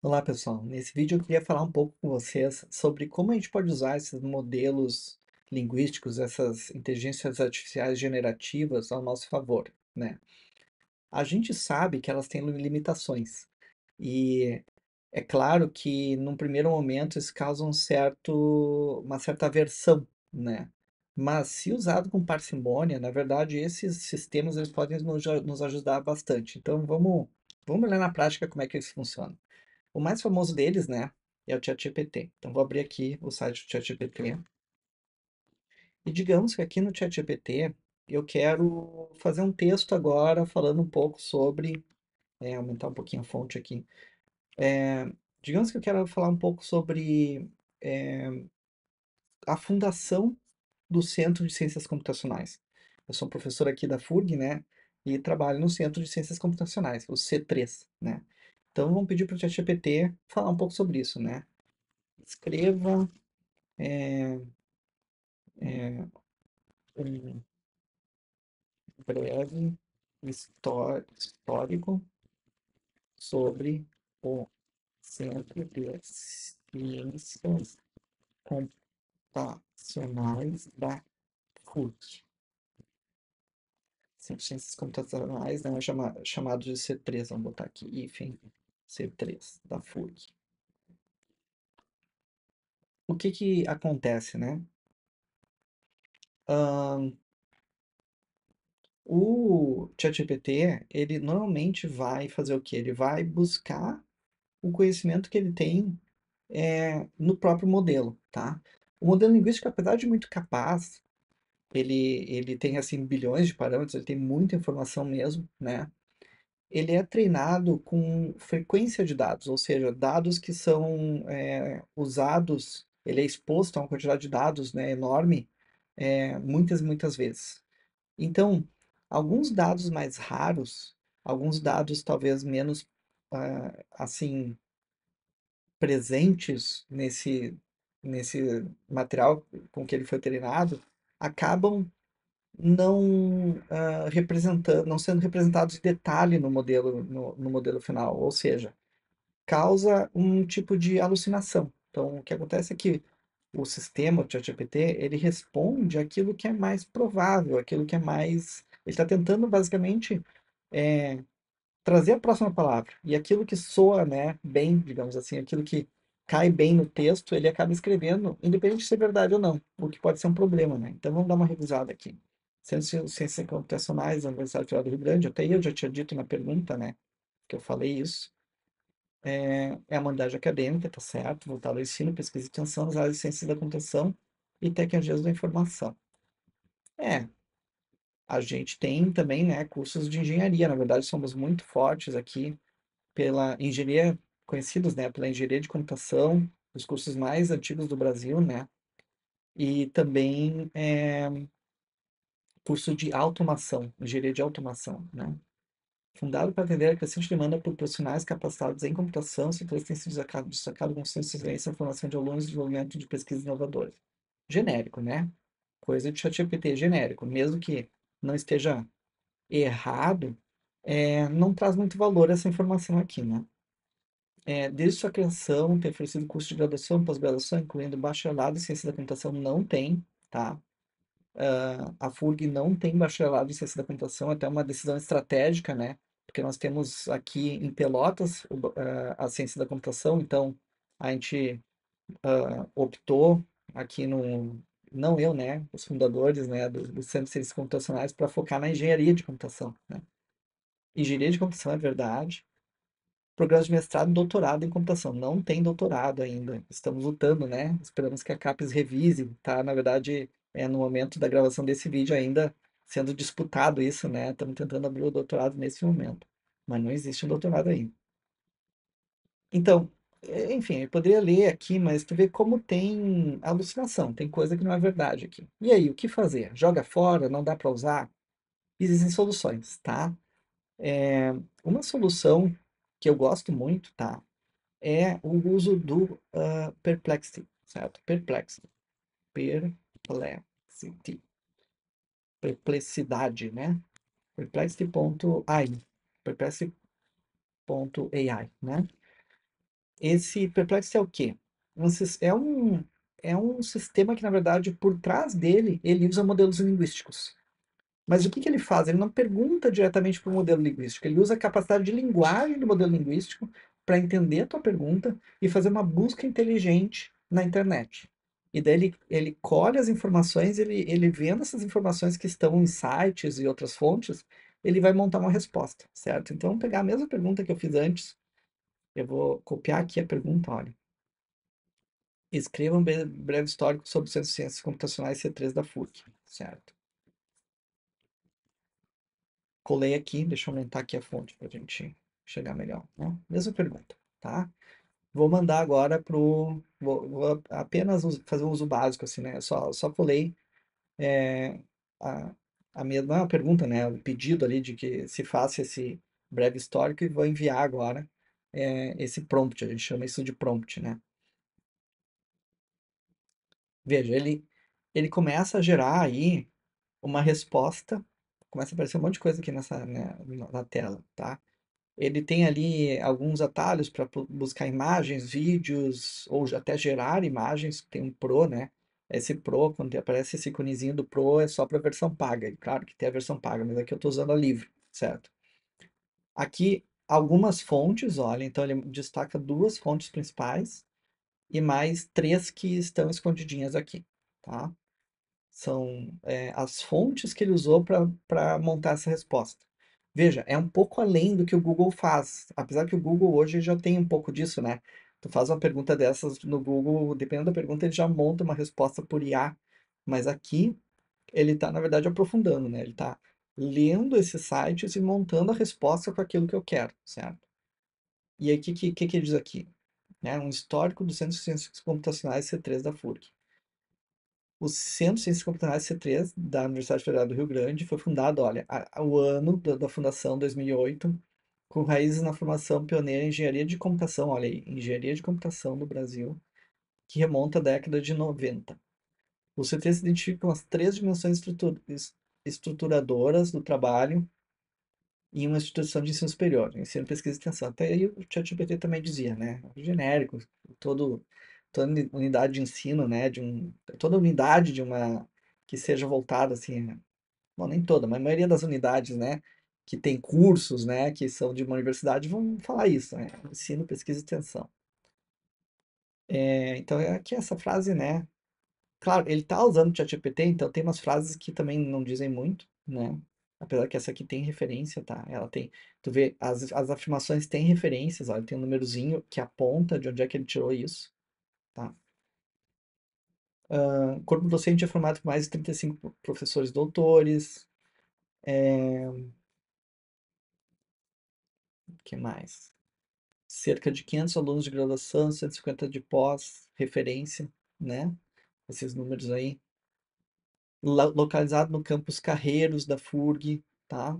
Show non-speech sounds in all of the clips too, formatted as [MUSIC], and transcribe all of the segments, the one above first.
Olá pessoal, nesse vídeo eu queria falar um pouco com vocês sobre como a gente pode usar esses modelos linguísticos, essas inteligências artificiais generativas ao nosso favor, né? A gente sabe que elas têm limitações e é claro que num primeiro momento isso causa um certo, uma certa aversão, né? Mas se usado com parcimônia, na verdade esses sistemas eles podem nos, nos ajudar bastante. Então vamos, vamos olhar na prática como é que isso funciona. O mais famoso deles, né, é o ChatGPT. Então vou abrir aqui o site do ChatGPT. E digamos que aqui no ChatGPT eu quero fazer um texto agora falando um pouco sobre, é, aumentar um pouquinho a fonte aqui. É, digamos que eu quero falar um pouco sobre é, a fundação do Centro de Ciências Computacionais. Eu sou um professor aqui da FURG, né? E trabalho no Centro de Ciências Computacionais, o C3, né? Então vamos pedir para o ChatGPT falar um pouco sobre isso, né? Escreva é, é, um breve histórico sobre o Centro de Ciências Computacionais da CUT. Ciências Computacionais, né? é chama, chamado de C3, vamos botar aqui, enfim. C3 da FUC. O que que acontece, né? Um, o ChatGPT, ele normalmente vai fazer o que? Ele vai buscar o conhecimento que ele tem é, no próprio modelo, tá? O modelo linguístico, apesar de muito capaz, ele, ele tem, assim, bilhões de parâmetros, ele tem muita informação mesmo, né? ele é treinado com frequência de dados, ou seja, dados que são é, usados, ele é exposto a uma quantidade de dados né, enorme, é, muitas, muitas vezes. Então, alguns dados mais raros, alguns dados talvez menos, uh, assim, presentes nesse, nesse material com que ele foi treinado, acabam não uh, ah, representando, não sendo representados de detalhe no modelo no, no, modelo final, ou seja, causa um tipo de alucinação. Então, o que acontece é que o sistema o ChatGPT ele responde aquilo que é mais provável, aquilo que é mais, ele está tentando basicamente é, trazer a próxima palavra e aquilo que soa, né, bem, digamos assim, aquilo que cai bem no texto, ele acaba escrevendo, independente de ser é verdade ou não, o que pode ser um problema, né? Então vamos dar uma revisada aqui. Ciências e Computacionais da Universidade Federal do Rio Grande, até eu já tinha dito na pergunta, né, que eu falei isso, é, é a mandagem acadêmica, tá certo, voltada ao ensino, pesquisa e extensão nas áreas de ciências da computação e tecnologias da informação. É, a gente tem também, né, cursos de engenharia, na verdade somos muito fortes aqui pela engenharia, conhecidos, né, pela engenharia de computação, os cursos mais antigos do Brasil, né, e também é, curso de automação, engenharia de automação, né? Fundado para atender a crescente demanda por profissionais capacitados em computação, o setor tem sido destacado, destacado com e excelência formação de alunos e desenvolvimento de pesquisas inovadoras. Genérico, né? Coisa de ChatGPT, genérico. Mesmo que não esteja errado, é, não traz muito valor essa informação aqui, né? É, desde sua criação, tem oferecido curso de graduação, pós-graduação, incluindo bacharelado em ciência da computação, não tem, tá? Uh, a FURG não tem bacharelado em ciência da computação, é até uma decisão estratégica, né? Porque nós temos aqui em Pelotas uh, a ciência da computação, então a gente uh, optou aqui no. Não eu, né? Os fundadores né, do, do Centro de Ciências Computacionais para focar na engenharia de computação. Né? Engenharia de computação é verdade. Programas de mestrado e doutorado em computação. Não tem doutorado ainda. Estamos lutando, né? Esperamos que a CAPES revise, tá? Na verdade, é, no momento da gravação desse vídeo ainda sendo disputado isso, né? Estamos tentando abrir o doutorado nesse momento, mas não existe um doutorado ainda. Então, é, enfim, eu poderia ler aqui, mas tu vê como tem alucinação, tem coisa que não é verdade aqui. E aí, o que fazer? Joga fora? Não dá para usar? Existem soluções, tá? É, uma solução que eu gosto muito, tá? É o uso do uh, perplexity, certo? Perplexity. Perplexity Perplexity. Perplexidade, né? Perplexity.ai. Perplexity.ai, né? Esse Perplexity é o quê? É, é um, é um sistema que, na verdade, por trás dele, ele usa modelos linguísticos. Mas o que, que ele faz? Ele não pergunta diretamente para o modelo linguístico. Ele usa a capacidade de linguagem do modelo linguístico para entender a tua pergunta e fazer uma busca inteligente na internet. E daí ele, ele colhe as informações, ele, ele vendo essas informações que estão em sites e outras fontes, ele vai montar uma resposta, certo? Então, vamos pegar a mesma pergunta que eu fiz antes. Eu vou copiar aqui a pergunta, olha. Escreva um breve histórico sobre o Centro de Ciências Computacionais C3 da FUC, certo? Colei aqui, deixa eu aumentar aqui a fonte para a gente chegar melhor. Né? Mesma pergunta, tá? Vou mandar agora para o Vou, vou apenas fazer um uso básico, assim, né? Só, só pulei é, eh, a, a minha não, uma pergunta, né? O pedido ali de que se faça esse breve histórico e vou enviar agora é, esse prompt. A gente chama isso de prompt, né? Veja, ele, ele começa a gerar aí uma resposta. Começa a aparecer um monte de coisa aqui nessa, né, na tela, tá? ele tem ali alguns atalhos para buscar imagens, vídeos, ou até gerar imagens, tem um Pro, né? Esse Pro, quando aparece esse iconezinho do Pro, é só para a versão paga. claro que tem a versão paga, mas aqui eu estou usando a livre, certo? Aqui, algumas fontes, olha, então ele destaca duas fontes principais e mais três que estão escondidinhas aqui, tá? São é, as fontes que ele usou para montar essa resposta. Veja, é um pouco além do que o Google faz, apesar que o Google hoje já tem um pouco disso, né? Tu faz uma pergunta dessas no Google, dependendo da pergunta, ele já monta uma resposta por IA, mas aqui ele está, na verdade, aprofundando, né? Ele está lendo esses sites e montando a resposta com aquilo que eu quero, certo? E aí, o que, que, que, ele diz aqui? Né? Um histórico dos Centros de Ciências Computacionais C3 da FURG. O Centro de Ciências Computacionais C3 da Universidade Federal do Rio Grande foi fundado, olha, a, o ano da, da fundação, 2008, com raízes na formação pioneira em engenharia de computação, olha aí, engenharia de computação do Brasil, que remonta à década de 90. O C3 se identifica com as três dimensões estruturadoras do trabalho em uma instituição de ensino superior, né, ensino, pesquisa e extensão. Até aí o ChatGPT também dizia, né? Genérico, todo toda unidade de ensino, né, de um, toda unidade de uma que seja voltada assim, bom, nem toda, mas a maioria das unidades, né, que tem cursos, né, que são de uma universidade, vão falar isso, né, ensino, pesquisa e extensão. É, então é aqui essa frase, né, claro, ele tá usando o ChatGPT, então tem umas frases que também não dizem muito, né, apesar que essa aqui tem referência, tá? Ela tem, tu vê, as, as afirmações têm referências, olha, tem um númerozinho que aponta de onde é que ele tirou isso. Tá? Uh, corpo docente é formado por mais de 35 professores doutores. É... Eh, o que mais? Cerca de 500 alunos de graduação, 150 de pós, referência, né? Esses números aí. Localizado no campus Carreiros da FURG, tá?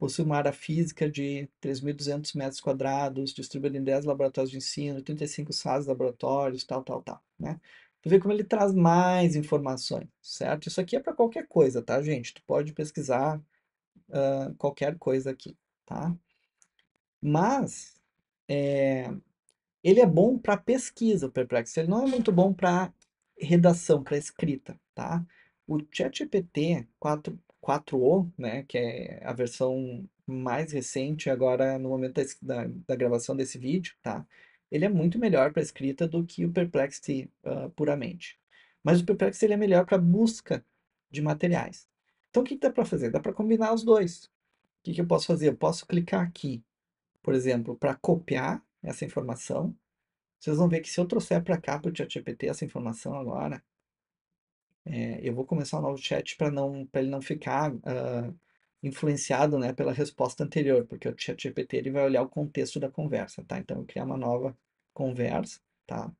Possui uma área física de 3.200 metros quadrados, distribuído em 10 laboratórios de ensino, 35 salas laboratórios, tal, tal, tal, né? Tu vê como ele traz mais informações, certo? Isso aqui é para qualquer coisa, tá, gente? Tu pode pesquisar uh, qualquer coisa aqui, tá? Mas, é, ele é bom para pesquisa, o Perplex. Ele não é muito bom para redação, para escrita, tá? O ChatGPT 4O, né, que é a versão mais recente agora no momento da, da gravação desse vídeo, tá? Ele é muito melhor para escrita do que o Perplexity uh, puramente. Mas o Perplexity ele é melhor para busca de materiais. Então o que, que dá para fazer? Dá para combinar os dois. O que, que eu posso fazer? Eu posso clicar aqui, por exemplo, para copiar essa informação. Vocês vão ver que se eu trouxer para cá para o ChatGPT essa informação agora, é, eu vou começar um novo chat para não, para ele não ficar uh, influenciado né, pela resposta anterior, porque o chat GPT ele vai olhar o contexto da conversa, tá? Então, eu vou criar uma nova conversa, tá?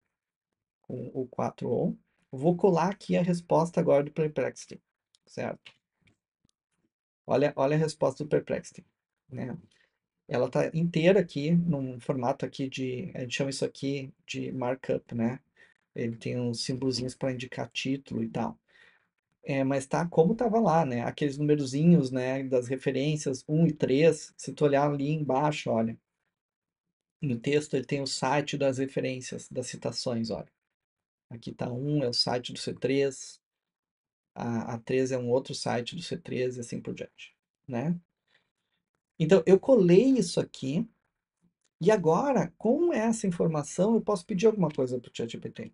Com o 4 o Vou colar aqui a resposta agora do Perplexity, certo? Olha, olha a resposta do Perplexity, né? Ela tá inteira aqui, num formato aqui de, a gente chama isso aqui de markup, né? Ele tem uns símbolozinhos para indicar título e tal. É, mas tá como tava lá, né? Aqueles numerozinhos, né, das referências 1 e 3, se tu olhar ali embaixo, olha. No texto ele tem o site das referências, das citações, olha. Aqui tá 1, é o site do C3. A, a 3 é um outro site do C3 e assim por diante, né? Então, eu colei isso aqui. E agora, com essa informação, eu posso pedir alguma coisa para o ChatGPT.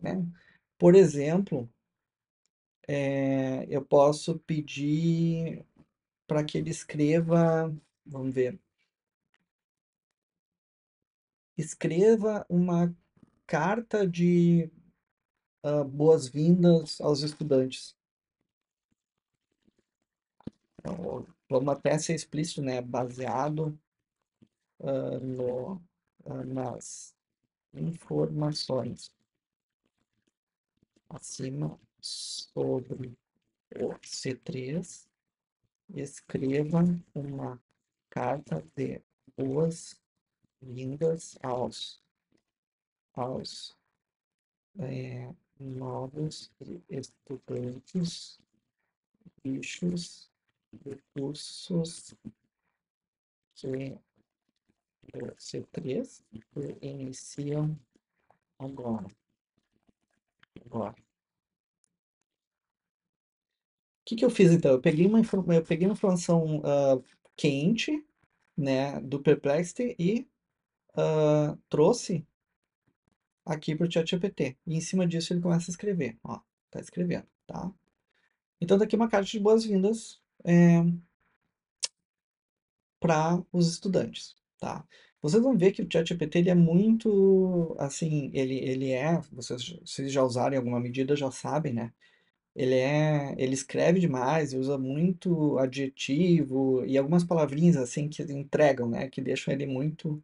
Né? Por exemplo, é, eu posso pedir para que ele escreva, vamos ver, escreva uma carta de uh, boas-vindas aos estudantes. Então, vamos até ser explícito, né? Baseado uh, no, uh, nas informações acima sobre o C3, escreva uma carta de boas-vindas aos, aos é, novos estudantes, bichos de cursos que C3 que iniciam agora. Ó. O que que eu fiz então? Eu peguei uma, eu peguei uma informação ah, quente, né, do Perplexity e ah, trouxe aqui para o ChatGPT. E em cima disso ele começa a escrever. Ó, tá escrevendo, tá? Então daqui tá uma carta de boas-vindas eh, para os estudantes, tá? Vocês vão ver que o ChatGPT ele é muito, assim, ele, ele é, vocês, se já usarem em alguma medida, já sabem, né? Ele é, ele escreve demais, usa muito adjetivo e algumas palavrinhas, assim, que entregam, né? Que deixam ele muito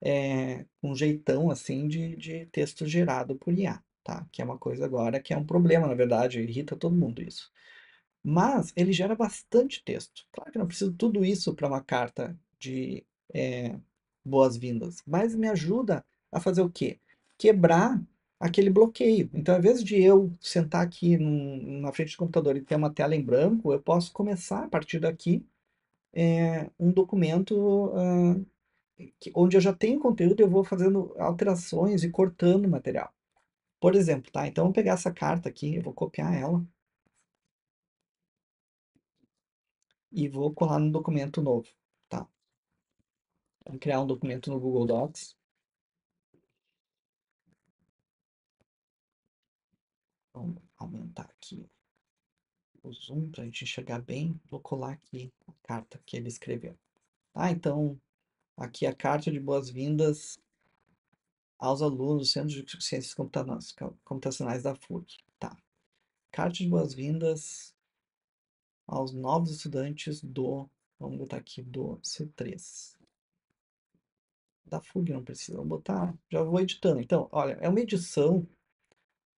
é, um jeitão, assim, de, de texto gerado por IA, tá? Que é uma coisa agora que é um problema, na verdade, irrita todo mundo isso. Mas ele gera bastante texto. Claro que não preciso tudo isso para uma carta de... É, boas-vindas, mas me ajuda a fazer o quê? Quebrar aquele bloqueio. Então, ao invés de eu sentar aqui num, na frente do computador e ter uma tela em branco, eu posso começar a partir daqui é, um documento uh, que, onde eu já tenho conteúdo, eu vou fazendo alterações e cortando material. Por exemplo, tá? Então, eu vou pegar essa carta aqui, eu vou copiar ela. E vou colar no documento novo. Vamos criar um documento no Google Docs. Vamos aumentar aqui o zoom para a gente enxergar bem. Vou colar aqui a carta que ele escreveu. Tá? Então, aqui a carta de boas-vindas aos alunos do Centro de Ciências Computacionais da FUC. Tá. Carta de boas-vindas aos novos estudantes do, vamos botar aqui, do C3 da FUG, não precisa botar. Já vou editando. Então, olha, é uma edição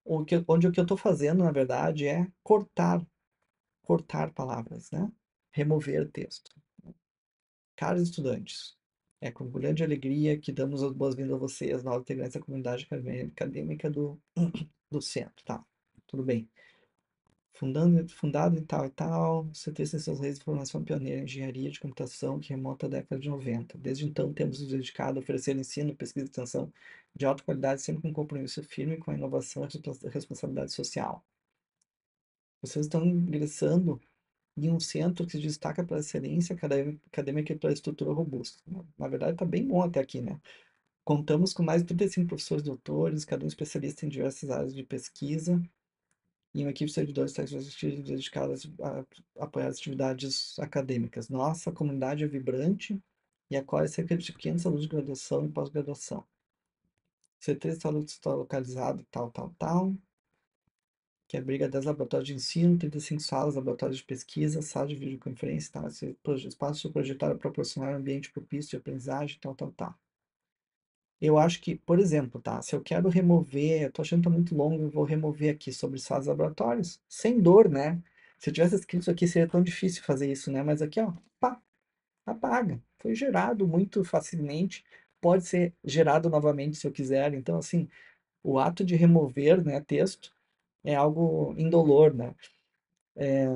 onde o que eu estou fazendo, na verdade, é cortar, cortar palavras, né? Remover texto. Caros estudantes, é com grande alegria que damos as boas-vindas a vocês na aula da comunidade acadêmica do, do centro, tá? Tudo bem fundando, fundado em tal e tal, o CT Ciências Reis de Formação Pioneira em Engenharia de Computação, que remonta à década de 90. Desde então, temos nos dedicado a oferecer ensino, pesquisa e extensão de alta qualidade, sempre com compromisso firme com a inovação e responsabilidade social. Vocês estão ingressando em um centro que se destaca pela excelência acadêmica e pela estrutura robusta. Na verdade, está bem bom até aqui, né? Contamos com mais de 35 professores doutores, cada um especialista em diversas áreas de pesquisa, e uma equipe de servidores tecnológicos dedicadas a apoiar as atividades acadêmicas. Nossa comunidade é vibrante e acolhe cerca de 500 alunos de graduação e pós-graduação. CT está localizado tal, tal, tal, que abriga é 10 laboratórios de ensino, 35 salas, laboratórios de pesquisa, sala de videoconferência, tal. Esse espaço projetado para proporcionar um ambiente propício de aprendizagem, tal, tal, tal. Eu acho que, por exemplo, tá? Se eu quero remover, eu tô achando que tá muito longo, eu vou remover aqui sobre os laboratórios, sem dor, né? Se eu tivesse escrito isso aqui, seria tão difícil fazer isso, né? Mas aqui, ó, pá, apaga. Foi gerado muito facilmente, pode ser gerado novamente se eu quiser. Então, assim, o ato de remover né, texto é algo indolor, né? É,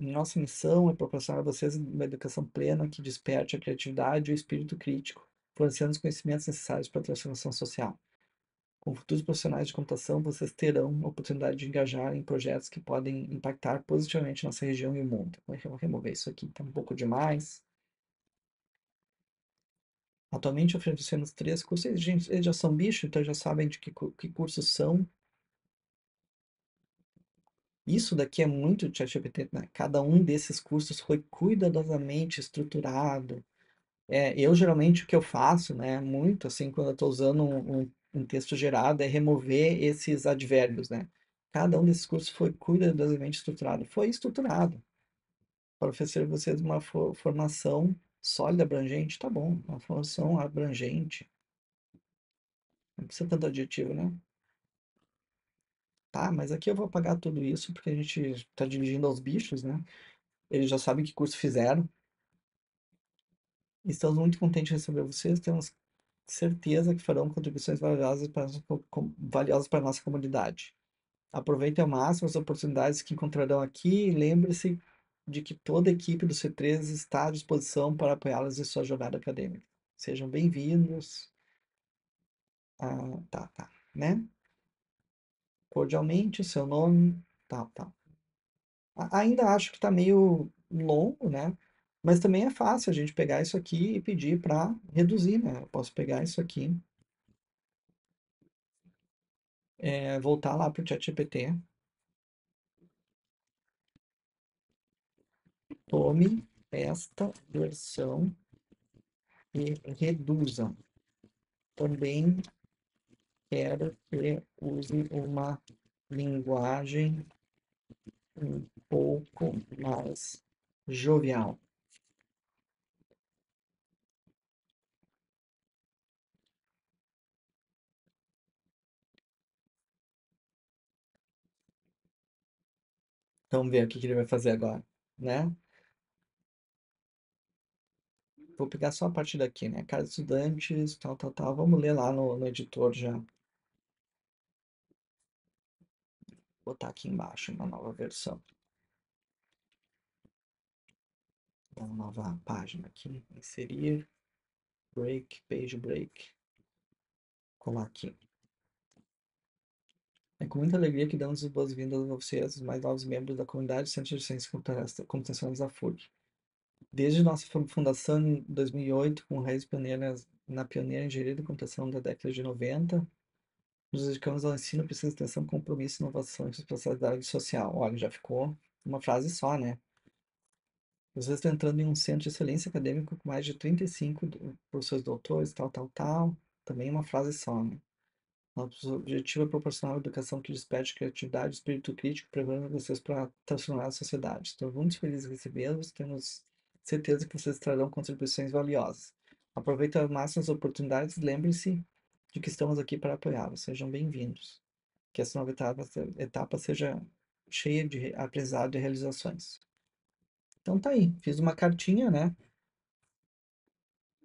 nossa missão é proporcionar a vocês uma educação plena que desperte a criatividade e o espírito crítico fornecendo os conhecimentos necessários para a transformação social. Com futuros profissionais de computação, vocês terão a oportunidade de engajar em projetos que podem impactar positivamente nossa região e o mundo. Vou remover isso aqui, está um pouco demais. Atualmente oferecemos três cursos. Eles, já são bichos, então já sabem de que, que cursos são. Isso daqui é muito ChatGPT. Né? Cada um desses cursos foi cuidadosamente estruturado, é, eu geralmente o que eu faço, né, muito assim, quando eu estou usando um, um, um texto gerado, é remover esses advérbios, né? Cada um desses cursos foi cuidadosamente estruturado. Foi estruturado para oferecer a vocês uma formação sólida, abrangente, tá bom, uma formação abrangente. Não precisa tanto adjetivo, né? Tá, mas aqui eu vou apagar tudo isso porque a gente está dirigindo aos bichos, né? Eles já sabem que curso fizeram. Estamos muito contentes de receber vocês. Temos certeza que farão contribuições valiosas para, valiosas para a nossa comunidade. Aproveitem ao máximo as oportunidades que encontrarão aqui e lembre-se de que toda a equipe do C3 está à disposição para apoiá-los em sua jornada acadêmica. Sejam bem-vindos. Ah, tá, tá, né? Cordialmente, seu nome, tal, tá, tal. Tá. Ainda acho que está meio longo, né? Mas também é fácil a gente pegar isso aqui e pedir para reduzir, né? Eu posso pegar isso aqui, é, voltar lá para o ChatGPT. Tome esta versão e reduza. Também quero que use uma linguagem um pouco mais jovial. Vamos ver o que ele vai fazer agora, né? Vou pegar só a partir daqui, né? Cara de estudantes, tal, tal, tal. Vamos ler lá no, no editor já. Vou botar aqui embaixo uma nova versão. Uma nova página aqui. Inserir. Break, page break. Colar aqui. É com muita alegria que damos as boas-vindas a vocês, os mais novos membros da comunidade Centro de Ciências Computacionais da FURG. Desde nossa fundação em 2008, com redes pioneiras na pioneira engenharia de computação da década de 90, nos dedicamos ao ensino, pesquisa, extensão, compromisso, inovação e responsabilidade social. Olha, já ficou uma frase só, né? Vocês estão entrando em um centro de excelência acadêmico com mais de 35 professores doutores, tal, tal, tal. Também uma frase só, né? Nosso objetivo é proporcionar uma educação que desperte criatividade, espírito crítico, preparando vocês para transformar a sociedade. Estou muito feliz em recebê-los, temos certeza que vocês trarão contribuições valiosas. Aproveitem as máximas as oportunidades e lembre se de que estamos aqui para apoiá-los. Sejam bem-vindos. Que essa nova etapa, etapa seja cheia de aprendizado e realizações. Então tá aí, fiz uma cartinha, né?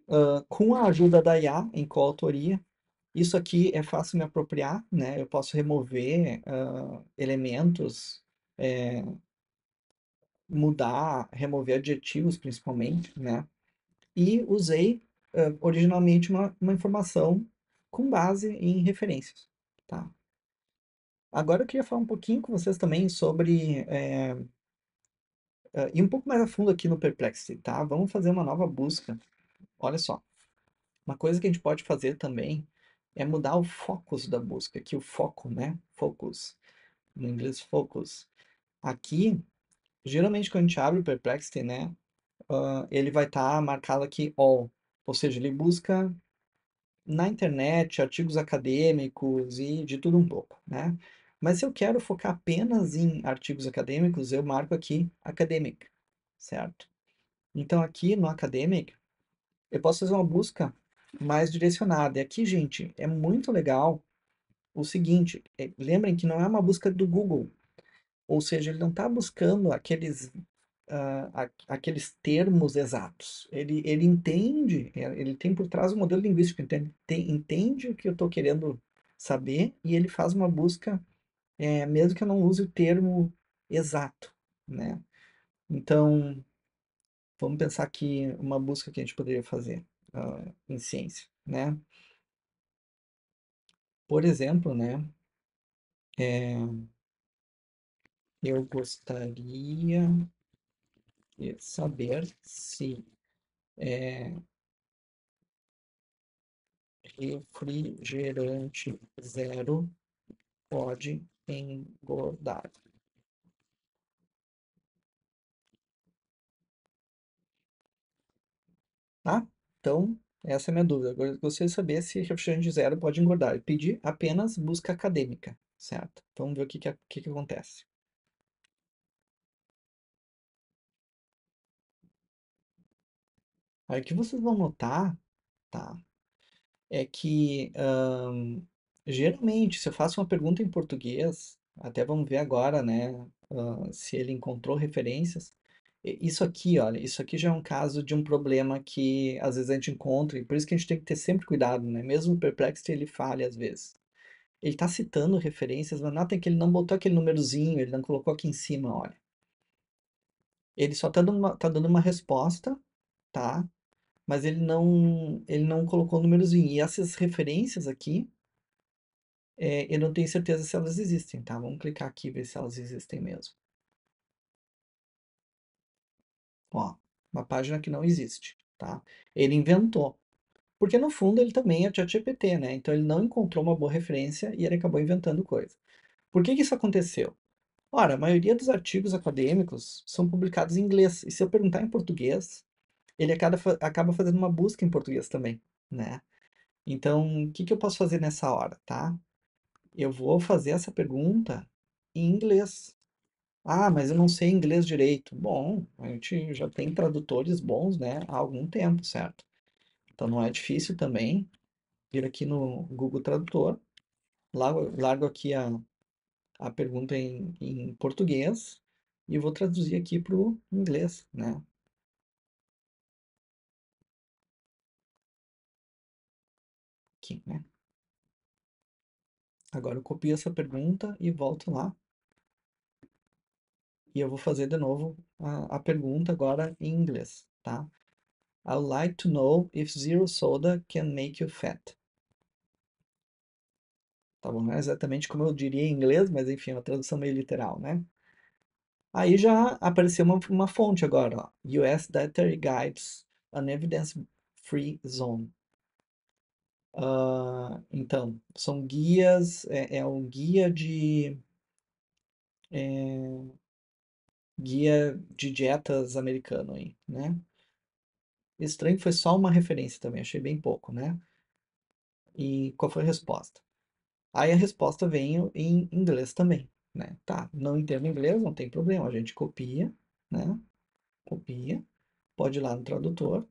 Uh, com a ajuda da IA, em coautoria, isso aqui é fácil me apropriar, né? Eu posso remover uh, elementos, é, mudar, remover adjetivos principalmente, né? E usei uh, originalmente uma, uma informação com base em referências, tá? Agora eu queria falar um pouquinho com vocês também sobre é, Uh, e um pouco mais a fundo aqui no Perplexity, tá? Vamos fazer uma nova busca. Olha só. Uma coisa que a gente pode fazer também é mudar o focus da busca, que o foco, né? Focus. No inglês, focus. Aqui, geralmente quando a gente abre o Perplexity, né? Uh, ele vai estar tá marcado aqui all. Ou seja, ele busca na internet, artigos acadêmicos e de tudo um pouco, né? Mas se eu quero focar apenas em artigos acadêmicos, eu marco aqui academic, certo? Então aqui no academic, eu posso fazer uma busca mais direcionada. E aqui, gente, é muito legal o seguinte: é, lembrem que não é uma busca do Google, ou seja, ele não está buscando aqueles, uh, aqueles termos exatos. Ele, ele entende, é, ele tem por trás o um modelo linguístico, entende, tem, entende o que eu estou querendo saber e ele faz uma busca, é, mesmo que eu não use o termo exato. Né? Então, vamos pensar aqui uma busca que a gente poderia fazer. Ah, em ciência, né? Por exemplo, né? É, eu gostaria de saber se é, refrigerante zero pode engordar. Tá? Então, essa é a minha dúvida. Agora, gostaria de saber se refrigerante zero pode engordar. Eu pedi apenas busca acadêmica, certo? Vamos ver o que, que, que, que acontece. Aí, o que vocês vão notar, tá? É que, hum, geralmente, se eu faço uma pergunta em português, até vamos ver agora, né? Uh, se ele encontrou referências. Isso aqui, olha, isso aqui já é um caso de um problema que às vezes a gente encontra, e por isso que a gente tem que ter sempre cuidado, né? Mesmo o Perplexity, ele falha às vezes. Ele está citando referências, mas notem que ele não botou aquele númerozinho, ele não colocou aqui em cima, olha. Ele só está dando, uma, tá dando uma resposta, tá? Mas ele não, ele não colocou o númerozinho. E essas referências aqui, é, eu não tenho certeza se elas existem, tá? Vamos clicar aqui e ver se elas existem mesmo. Ó, uma página que não existe, tá? Ele inventou. Porque no fundo ele também é ChatGPT, né? Então ele não encontrou uma boa referência e ele acabou inventando coisa. Por que, que isso aconteceu? Ora, a maioria dos artigos acadêmicos são publicados em inglês. E se eu perguntar em português, ele acaba, fazendo uma busca em português também, né? Então, o que, que eu posso fazer nessa hora, tá? Eu vou fazer essa pergunta em inglês, ah, mas eu não sei inglês direito. Bom, a gente já tem tradutores bons, né, há algum tempo, certo? Então não é difícil também vir aqui no Google Tradutor, largo, largo aqui a, a pergunta em, em português e vou traduzir aqui para o inglês, né? Aqui, né? Agora eu copio essa pergunta e volto lá e eu vou fazer de novo a, a pergunta agora em inglês, tá? I'd like to know if zero soda can make you fat. Tá bom? Não é exatamente como eu diria em inglês, mas enfim, é uma tradução meio literal, né? Aí já apareceu uma, uma fonte agora, ó. US Dietary Guides, an Evidence-Free Zone. Uh, então, são guias, é, é um guia de... É, guia de dietas americano aí, né? Estranho foi só uma referência também, achei bem pouco, né? E qual foi a resposta? Aí a resposta veio em inglês também, né? Tá, não entendo inglês, não tem problema, a gente copia, né? Copia, pode ir lá no tradutor,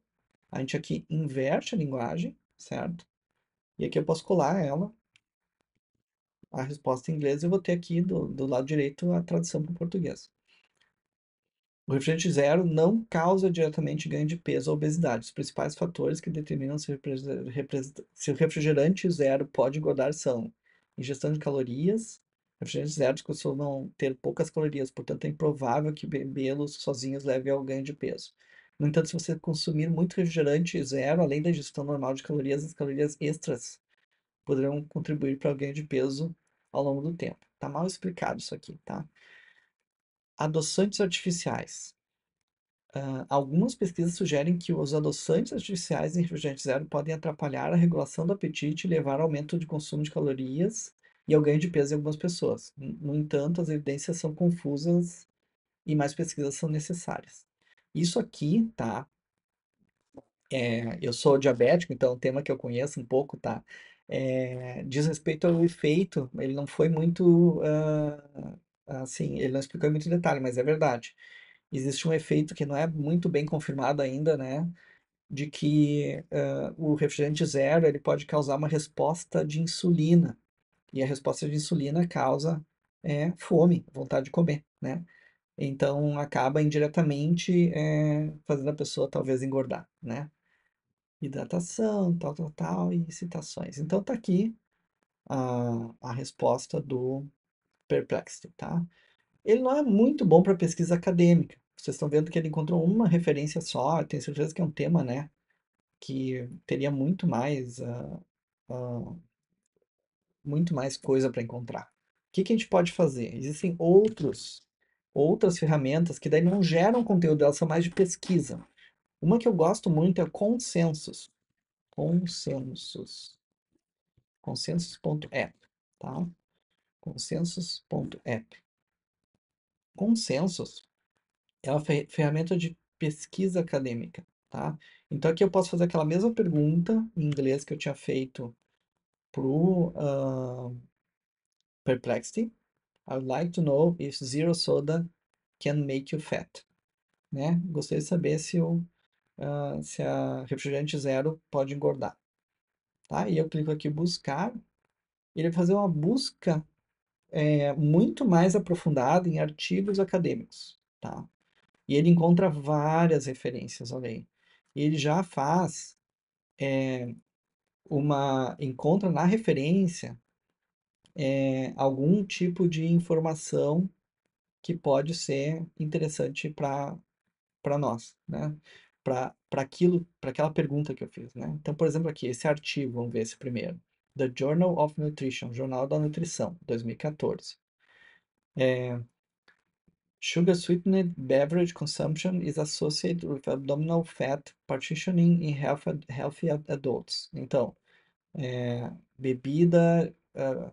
a gente aqui inverte a linguagem, certo? E aqui eu posso colar ela, a resposta em inglês, eu vou ter aqui do, do lado direito a tradução para o português. O refrigerante zero não causa diretamente ganho de peso ou obesidade. Os principais fatores que determinam se, se o refrigerante zero pode engordar são ingestão de calorias, refrigerantes zeros costumam ter poucas calorias, portanto é improvável que bebê-los sozinhos leve ao ganho de peso. No entanto, se você consumir muito refrigerante zero, além da ingestão normal de calorias, as calorias extras poderão contribuir para o ganho de peso ao longo do tempo. Tá mal explicado isso aqui, tá? Adoçantes artificiais. Uh, algumas pesquisas sugerem que os adoçantes artificiais em refrigerante zero podem atrapalhar a regulação do apetite e levar ao aumento de consumo de calorias e ao ganho de peso em algumas pessoas. No entanto, as evidências são confusas e mais pesquisas são necessárias. Isso aqui, tá? É, eu sou diabético, então é um tema que eu conheço um pouco, tá? É, diz respeito ao efeito, ele não foi muito uh, assim ele não explicou em muito detalhe, mas é verdade. Existe um efeito que não é muito bem confirmado ainda, né, de que, ah, o refrigerante zero, ele pode causar uma resposta de insulina, e a resposta de insulina causa, é, fome, vontade de comer, né. Então acaba indiretamente, eh, fazendo a pessoa talvez engordar, né. Hidratação, tal, tal, tal e citações. Então tá aqui a ah, a resposta do Perplexity, tá? Ele não é muito bom para pesquisa acadêmica. Vocês estão vendo que ele encontrou uma referência só, tenho certeza que é um tema, né? Que teria muito mais, uh, uh, muito mais coisa para encontrar. O que, que a gente pode fazer? Existem outros, outras ferramentas que daí não geram conteúdo, elas são mais de pesquisa. Uma que eu gosto muito é o Consensus. Consensus. Consensus.app, é, tá? consensus.app. Consensus é uma ferramenta de pesquisa acadêmica, tá? Então aqui eu posso fazer aquela mesma pergunta em inglês que eu tinha feito pro uh, Perplexity. I would like to know if zero soda can make you fat. Né? Gostaria de saber se, o, uh, se a refrigerante zero pode engordar. Tá? E eu clico aqui buscar. Ele vai fazer uma busca é, muito mais aprofundado em artigos acadêmicos, tá? E ele encontra várias referências à lei. E ele já faz é, uma... encontra na referência é, algum tipo de informação que pode ser interessante para nós, né? Para aquilo, para aquela pergunta que eu fiz, né? Então, por exemplo, aqui, esse artigo, vamos ver esse primeiro. The Journal of Nutrition, Jornal da Nutrição, 2014. É, Sugar sweetened beverage consumption is associated with abdominal fat partitioning in health, healthy adults. Então, é, bebida, uh,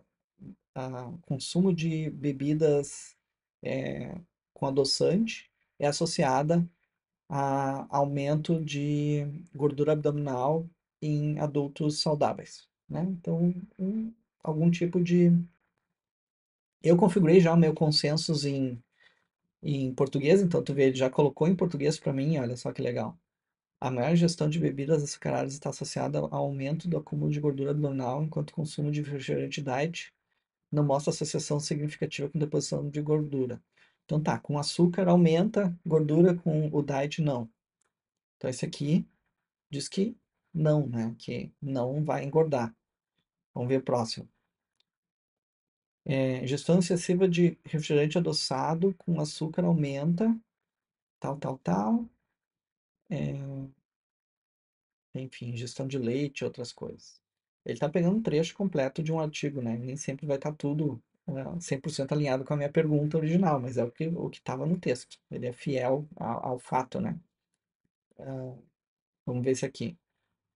uh, consumo de bebidas é, com adoçante é associada a aumento de gordura abdominal em adultos saudáveis. Né? Então, um, algum tipo de. Eu configurei já o meu consensus em, em português, então tu vê, ele já colocou em português para mim, olha só que legal. A maior ingestão de bebidas açucaradas está associada ao aumento do acúmulo de gordura abdominal, enquanto o consumo de refrigerante diet não mostra associação significativa com deposição de gordura. Então tá, com açúcar aumenta, gordura com o diet não. Então esse aqui diz que não, né? Que não vai engordar. Vamos ver o próximo. É, excessiva de refrigerante adoçado com açúcar aumenta, tal, tal, tal. É, enfim, ingestão de leite e outras coisas. Ele está pegando um trecho completo de um artigo, né? Nem sempre vai estar tá tudo 100% né, alinhado com a minha pergunta original, mas é o que o estava no texto. Ele é fiel ao, ao fato, né? Uh, vamos ver esse aqui.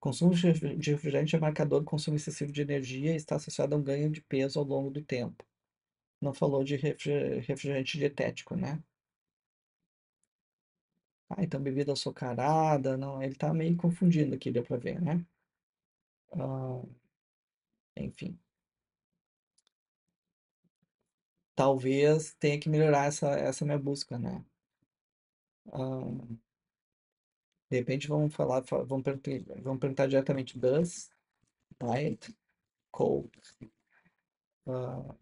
Consumo de refrigerante é marcador do consumo excessivo de energia e está associado a um ganho de peso ao longo do tempo. Não falou de refrigerante dietético, né? Ah, então bebida açucarada, não, ele tá meio confundindo aqui, deu para ver, né? Ah, enfim. Talvez tenha que melhorar essa, essa minha busca, né? Ah, de repente vamos falar, vamos perguntar, vamos perguntar diretamente does diet cold uh, ah,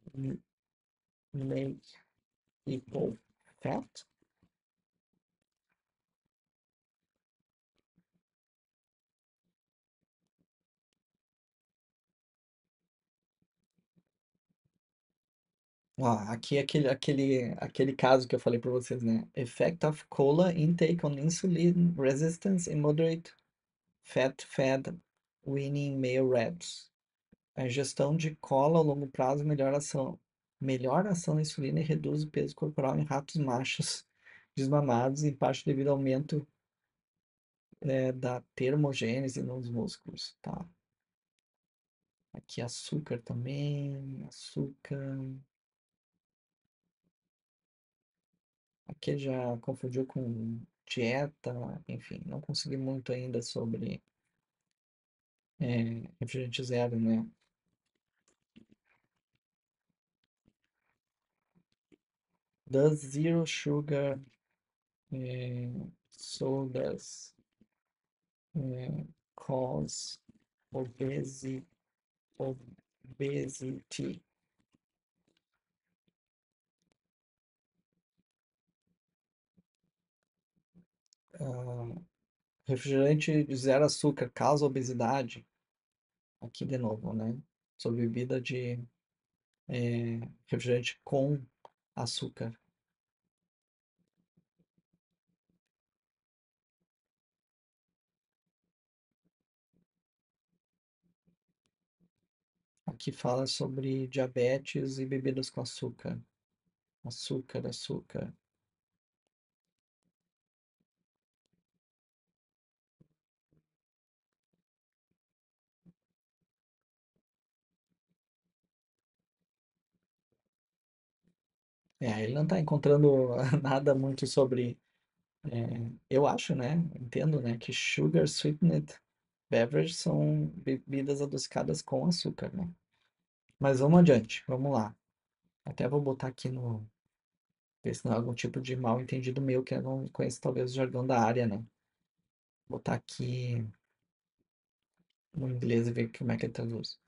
make people fat? aqui é aquele, aquele, aquele caso que eu falei para vocês, né? Effect of cola intake on insulin resistance in moderate fat fed winning male reps. A ingestão de cola a longo prazo melhora a ação, melhora ação da insulina e reduz o peso corporal em ratos machos desmamados, em parte devido ao aumento é, da termogênese nos músculos, tá? Aqui açúcar também, açúcar... Aqui já confundiu com dieta, enfim, não consegui muito ainda sobre é, refrigerante zero, né? Does Zero Sugar é, eh, Sodas é, eh, Cause Obesity. obesity. refrigerante de zero açúcar causa obesidade. Aqui de novo, né? Sobre bebida de é, refrigerante com açúcar. Aqui fala sobre diabetes e bebidas com açúcar. Açúcar, açúcar. É, ele não está encontrando [LAUGHS] nada muito sobre. É, eu acho, né? Entendo, né? Que sugar sweetened beverages são bebidas adocicadas com açúcar, né? Mas vamos adiante, vamos lá. Até vou botar aqui no. Ver se não é algum tipo de mal entendido meu, que eu não conheço talvez o jargão da área, né? Vou botar aqui no inglês e ver como é que ele traduz.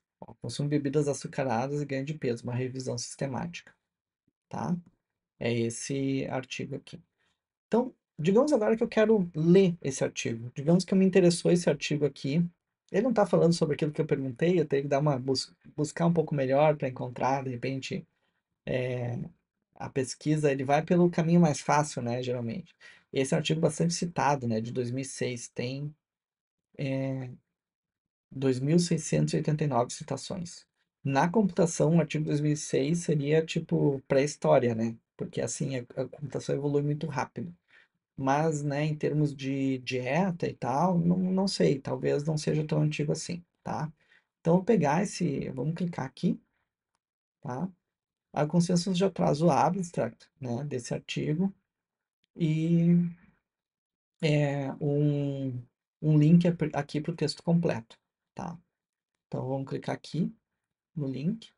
consumo bebidas açucaradas e ganho de peso, uma revisão sistemática tá? É esse artigo aqui. Então, digamos agora que eu quero ler esse artigo. Digamos que me interessou esse artigo aqui. Ele não está falando sobre aquilo que eu perguntei, eu tenho que dar uma bus buscar um pouco melhor para encontrar, de repente, é, a pesquisa ele vai pelo caminho mais fácil, né, geralmente. Esse é um artigo bastante citado, né, de 2006, tem é, eh, 2.689 citações. Na computação, o artigo 2006 seria tipo pré-história, né? Porque assim, a, a computação evolui muito rápido. Mas, né, em termos de dieta e tal, não, não sei, talvez não seja tão antigo assim, tá? Então, vou pegar esse, vamos clicar aqui, tá? A consciência já traz o abstract, né, desse artigo e é, um, um link aqui para o texto completo, tá? Então, vamos clicar aqui no link.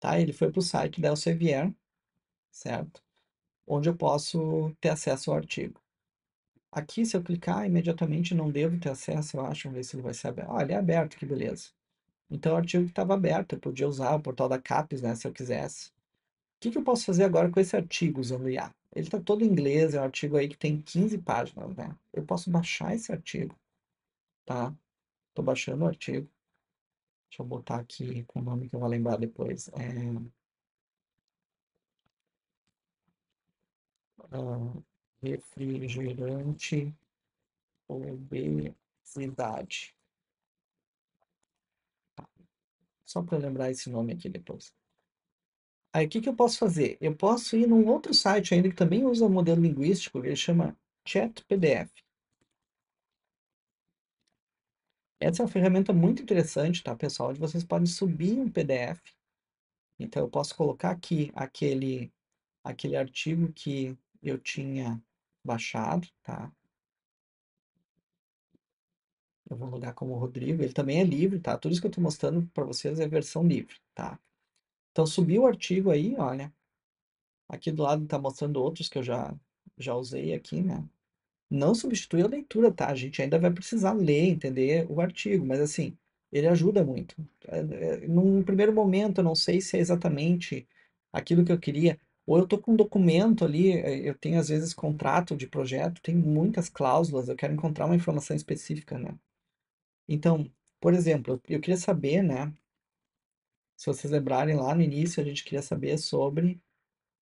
Tá? Ele foi para o site da Elsevier, certo? Onde eu posso ter acesso ao artigo. Aqui, se eu clicar, imediatamente não devo ter acesso, eu acho. Vamos ver se ele vai ser aberto. Olha, ah, é aberto, que beleza. Então, o artigo estava aberto, eu podia usar o portal da CAPES, né, se eu quisesse. O que, que eu posso fazer agora com esse artigo usando o IA? Ele está todo em inglês, é um artigo aí que tem 15 páginas, né? Eu posso baixar esse artigo, tá? Estou baixando o artigo. Deixa eu botar aqui com o nome que eu vou lembrar depois. É... Uh, refrigerante obesidade. Tá. Só para lembrar esse nome aqui depois. Aí o que, que eu posso fazer? Eu posso ir num outro site ainda que também usa modelo linguístico, ele chama ChatPDF. Essa é uma ferramenta muito interessante, tá, pessoal? Onde vocês podem subir um PDF. Então, eu posso colocar aqui aquele, aquele artigo que eu tinha baixado, tá? Eu vou logar como Rodrigo. Ele também é livre, tá? Tudo isso que eu estou mostrando para vocês é versão livre, tá? Então, subi o artigo aí, olha. Aqui do lado está mostrando outros que eu já, já usei aqui, né? Não substitui a leitura, tá? A gente ainda vai precisar ler, entender o artigo, mas assim, ele ajuda muito. É, é, num primeiro momento, eu não sei se é exatamente aquilo que eu queria, ou eu tô com um documento ali, é, eu tenho às vezes contrato de projeto, tem muitas cláusulas, eu quero encontrar uma informação específica, né? Então, por exemplo, eu queria saber, né? Se vocês lembrarem lá no início, a gente queria saber sobre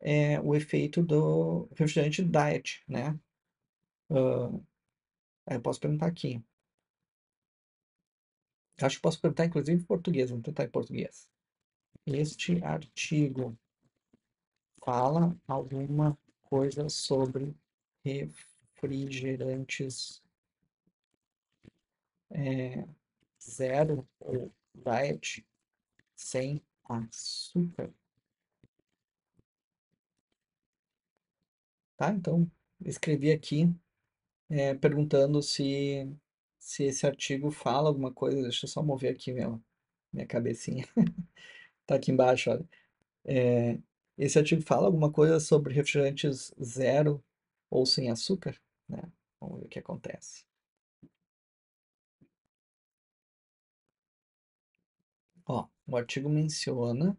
é, o efeito do refrigerante diet, né? Uh, eu posso perguntar aqui. Acho que posso perguntar, inclusive, em português. Vamos tentar em português. Este artigo fala alguma coisa sobre refrigerantes é, zero ou diet sem açúcar. Tá? Então, escrevi aqui é, perguntando se, se esse artigo fala alguma coisa. Deixa eu só mover aqui meu, minha cabecinha. [LAUGHS] tá aqui embaixo, olha. É, esse artigo fala alguma coisa sobre refrigerantes zero ou sem açúcar? Né? Vamos ver o que acontece. Ó, o artigo menciona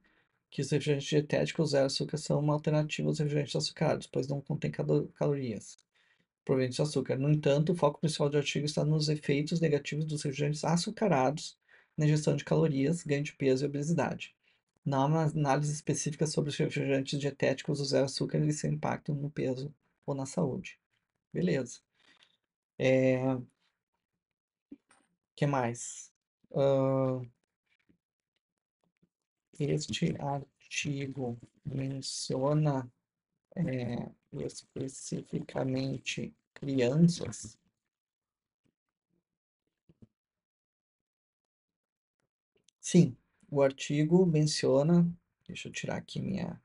que os refrigerantes dietéticos zero açúcar são uma alternativa aos refrigerantes açucarados, pois não contêm calorias provenientes do açúcar. No entanto, o foco principal do artigo está nos efeitos negativos dos refrigerantes açucarados na ingestão de calorias, ganho de peso e obesidade. Não há uma análise específica sobre os refrigerantes dietéticos do zero açúcar e seu impacto no peso ou na saúde. Beleza. É... que mais? Uh... Este artigo menciona é, especificamente crianças, Sim, o artigo menciona. Deixa eu tirar aqui minha,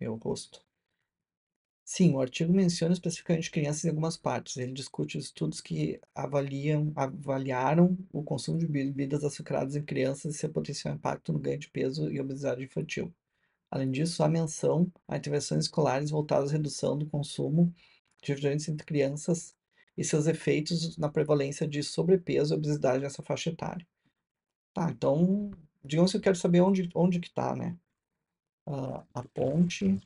meu rosto. Sim, o artigo menciona especificamente crianças em algumas partes. Ele discute estudos que avaliam, avaliaram o consumo de bebidas açucaradas em crianças e seu potencial impacto no ganho de peso e obesidade infantil. Além disso, há menção a intervenções escolares voltadas à redução do consumo de refrigerantes entre crianças e seus efeitos na prevalência de sobrepeso e obesidade nessa faixa etária. Tá, então, digamos que eu quero saber onde, onde que está, né? Uh, a ponte,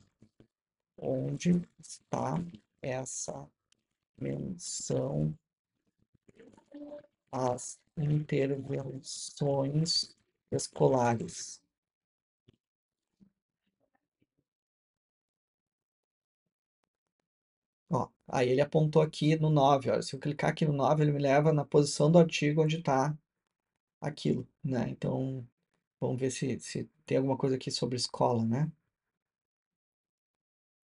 onde está essa menção às intervenções escolares. Aí ele apontou aqui no 9, olha, se eu clicar aqui no 9, ele me leva na posição do artigo onde está aquilo, né? Então, vamos ver se, se tem alguma coisa aqui sobre escola, né?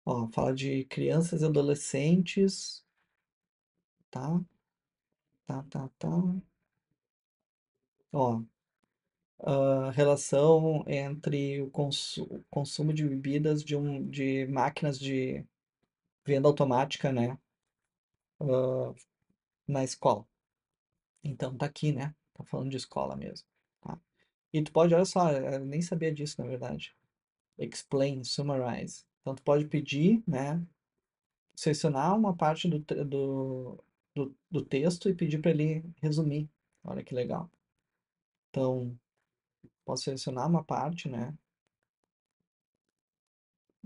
Ó, fala de crianças e adolescentes, tá? Tá, tá, tá. Ó, uh, relação entre o, cons o consumo de bebidas de, um, de máquinas de venda automática, né? Uh, na escola. Então tá aqui, né? Tá falando de escola mesmo. Tá? E tu pode, olha só, eu nem sabia disso, na verdade. Explain, summarize. Então tu pode pedir, né? Selecionar uma parte do, do, do, do texto e pedir para ele resumir. Olha que legal. Então, posso selecionar uma parte, né?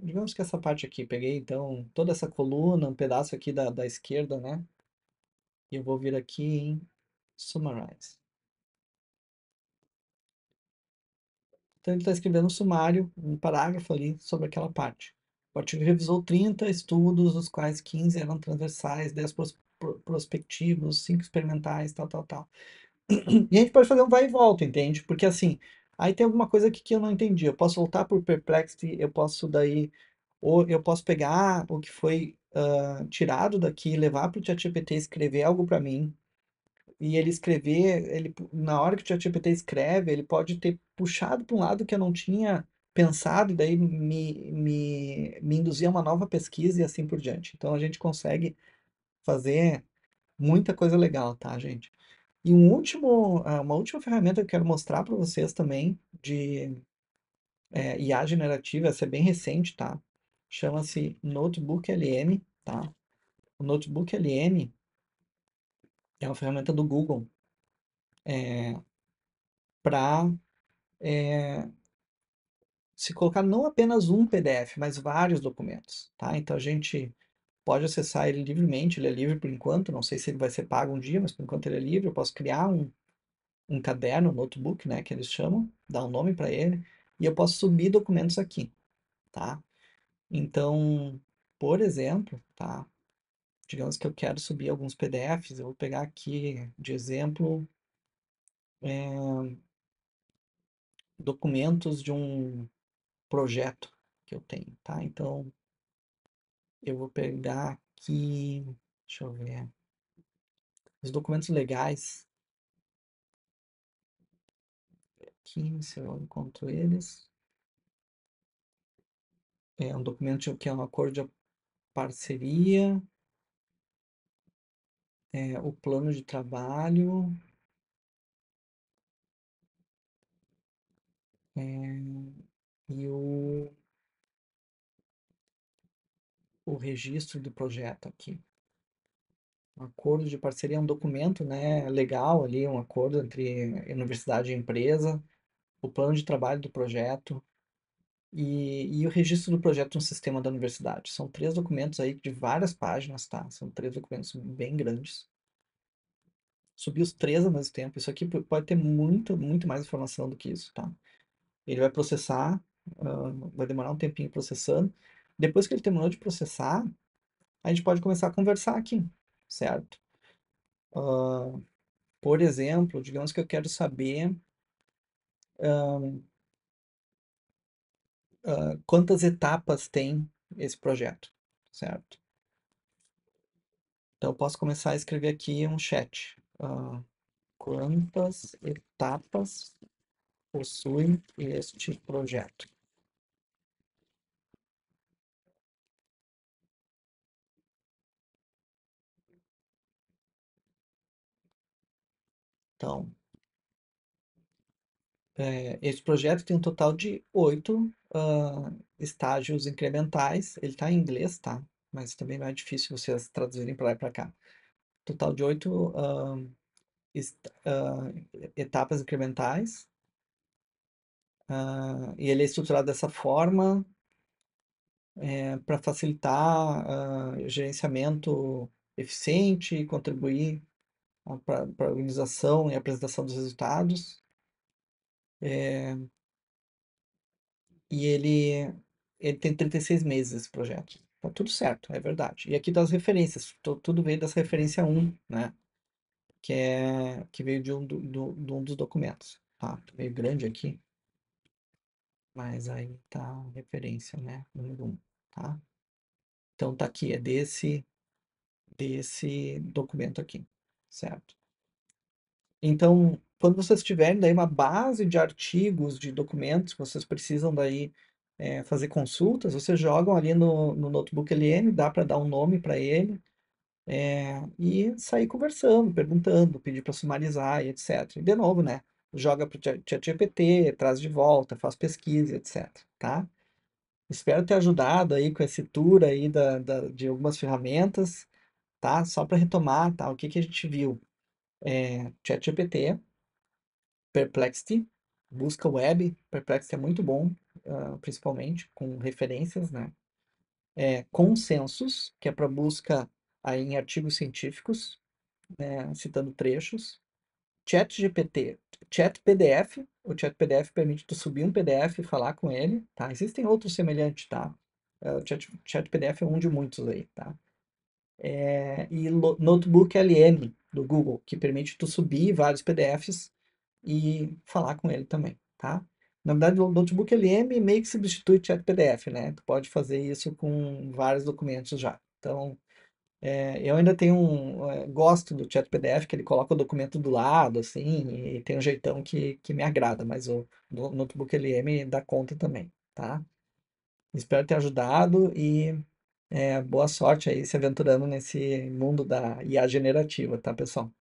Digamos que essa parte aqui, peguei então toda essa coluna, um pedaço aqui da, da esquerda, né? E eu vou vir aqui em Summarize. Então ele está escrevendo um sumário, um parágrafo ali sobre aquela parte. O artigo revisou 30 estudos, dos quais 15 eram transversais, 10 pros, prospectivos, 5 experimentais, tal, tal, tal. [CLEARS THROAT] E a gente pode fazer um vai e volta, entende? Porque assim, Aí tem alguma coisa aqui que eu não entendi. Eu posso voltar por perplexity, eu posso daí, ou eu posso pegar ah, o que foi uh, tirado daqui, levar para o ChatGPT escrever algo para mim. E ele escrever, ele, na hora que o ChatGPT escreve, ele pode ter puxado para um lado que eu não tinha pensado, e daí me, me, me induzir a uma nova pesquisa e assim por diante. Então a gente consegue fazer muita coisa legal, tá, gente? E um último, eh, uma última ferramenta que eu quero mostrar para vocês também de é, eh, IA generativa, essa é bem recente, tá? Chama-se Notebook LM, tá? O Notebook LM é uma ferramenta do Google é, eh, para é, se colocar não apenas um PDF, mas vários documentos, tá? Então a gente pode acessar ele livremente, ele é livre por enquanto, não sei se ele vai ser pago um dia, mas por enquanto ele é livre, eu posso criar um, um caderno, um notebook, né, que eles chamam, dar um nome para ele, e eu posso subir documentos aqui, tá? Então, por exemplo, tá? Digamos que eu quero subir alguns PDFs, eu vou pegar aqui de exemplo é, documentos de um projeto que eu tenho, tá? Então, eu vou pegar aqui. Deixa eu ver. Os documentos legais. Aqui, se eu encontro eles. É um documento que é um acordo de parceria. É, o plano de trabalho. É, e o o registro do projeto aqui. Um acordo de parceria é um documento né, legal ali, um acordo entre universidade e empresa, o plano de trabalho do projeto e, e o registro do projeto no sistema da universidade. São três documentos aí de várias páginas, tá? São três documentos bem grandes. Subir os três ao mesmo tempo. Isso aqui pode ter muito, muito mais informação do que isso, tá? Ele vai processar, uh, vai demorar um tempinho processando, depois que ele terminou de processar, a gente pode começar a conversar aqui, certo? Uh, por exemplo, digamos que eu quero saber uh, quantas etapas tem esse projeto, certo? Então, eu posso começar a escrever aqui um chat. quantas etapas possui este projeto? Então, é, esse projeto tem um total de oito uh, estágios incrementais. Ele está em inglês, tá? Mas também não é difícil vocês traduzirem para lá e para cá. Total de oito uh, uh, etapas incrementais. e ele é estruturado dessa forma é, para facilitar gerenciamento eficiente e contribuir para organização e apresentação dos resultados. É, e ele, ele tem 36 meses esse projeto. Tá tudo certo, é verdade. E aqui das referências, tudo veio dessa referência 1, né? Que, é, que veio de um, do, do, de um dos documentos. Tá, tá meio grande aqui. Mas aí tá referência, né? Número 1, tá? Então tá aqui, é desse, desse documento aqui certo? Então, quando vocês tiverem daí uma base de artigos, de documentos, vocês precisam daí é, fazer consultas, vocês jogam ali no, no notebook LM, dá para dar um nome para ele, é, e sair conversando, perguntando, pedir para sumarizar e etc. E de novo, né? Joga para o ChatGPT, traz de volta, faz pesquisa, etc. Tá? Espero ter ajudado aí com esse tour aí da, da de algumas ferramentas tá? Só para retomar, tá? O que, que a gente viu? É, ChatGPT, Perplexity, busca web, Perplexity é muito bom, uh, principalmente com referências, né? É, consensos, que é para busca aí em artigos científicos, né? citando trechos. ChatGPT, Chat PDF, o Chat PDF permite tu subir um PDF e falar com ele, tá? Existem outros semelhantes, tá? Ah, o chat, chat PDF é um de muitos aí, tá? é, e Notebook LM do Google, que permite tu subir vários PDFs e falar com ele também, tá? Na verdade, o Notebook LM meio que substitui o chat PDF, né? Tu pode fazer isso com vários documentos já. Então, é, eu ainda tenho um, é, gosto do chat PDF, que ele coloca o documento do lado, assim, e tem um jeitão que, que me agrada, mas o, o Notebook LM dá conta também, tá? Espero ter ajudado e é, boa sorte aí se aventurando nesse mundo da IA generativa, tá, pessoal?